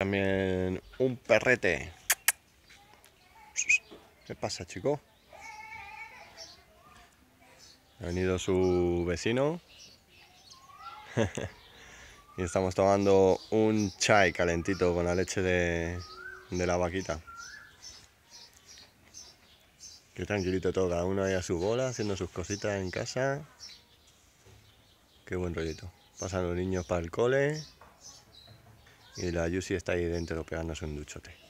También un perrete. ¿Qué pasa, chico? Ha venido su vecino. y estamos tomando un chai calentito con la leche de, la vaquita. Qué tranquilito todo, cada uno ahí a su bola, haciendo sus cositas en casa. Qué buen rollito. Pasan los niños para el cole y la Yusi está ahí dentro pegándose un duchote.